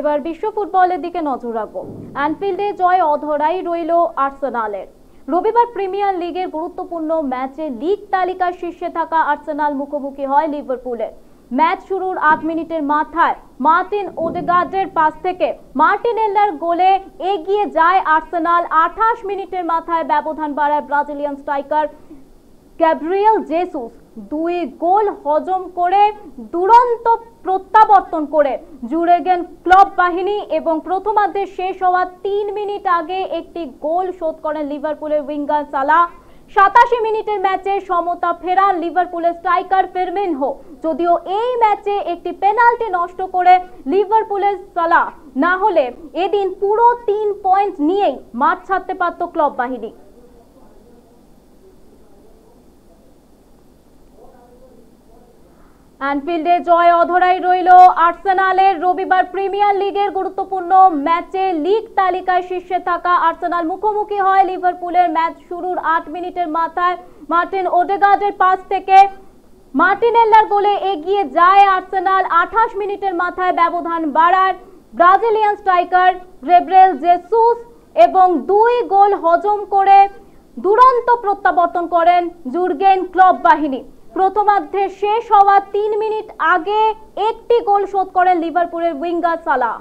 এবার বিশ্ব ফুটবলের দিকে নজর রাখবো অ্যানফিল্ডে জয় অধরাই রইল আর্সেনালের রবিবার প্রিমিয়ার লিগের গুরুত্বপূর্ণ ম্যাচে লিগ তালিকার শীর্ষে থাকা আর্সেনাল মুখোমুখি হয় লিভারপুলের ম্যাচ শুরুর আট মিনিটের মাথায় মার্টিন ওদেগার্ডের পাস থেকে মার্টিন এল্লার গোলে এগিয়ে যায় আর্সেনাল আঠাশ মিনিটের মাথায় ব্যবধান বাড়ায় ব্রাজিলিয়ান স্ট্রাইকার গ্যাব্রিয়েল জেসুস দুই গোল হজম করে দুরন্ত প্রত্যাবর্তন করে জুড়েগেন ক্লব বাহিনী এবং প্রথমার্ধে শেষ হওয়ার তিন মিনিট আগে একটি গোল শোধ করেন লিভারপুলের উইঙ্গার সালা সাতাশি মিনিটের ম্যাচে সমতা ফেরান লিভারপুলের স্ট্রাইকার হো যদিও এই ম্যাচে একটি পেনাল্টি নষ্ট করে লিভারপুলের সালা না হলে এদিন পুরো তিন পয়েন্ট নিয়েই মাঠ ছাড়তে পারত ক্লব বাহিনী অ্যানফিল্ডে জয় অধরাই রইল আর্সেনালের রবিবার প্রিমিয়ার লিগের গুরুত্বপূর্ণ ম্যাচে লিগ তালিকায় শীর্ষে থাকা আর্সেনাল মুখোমুখি হয় লিভারপুলের ম্যাচ শুরুর আট মিনিটের মাথায় মার্টিন ওডেগার্ডের পাস থেকে মার্টিনেল্লার গোলে এগিয়ে যায় আর্সেনাল আঠাশ মিনিটের মাথায় ব্যবধান বাড়ার ব্রাজিলিয়ান স্ট্রাইকার গ্রেব্রেল জেসুস এবং দুই গোল হজম করে দুরন্ত প্রত্যাবর্তন করেন জুর্গেন ক্লব বাহিনী প্রথমার্ধের শেষ হওয়ার তিন মিনিট আগে একটি গোল শোধ করেন লিভারপুলের উইঙ্গার সালা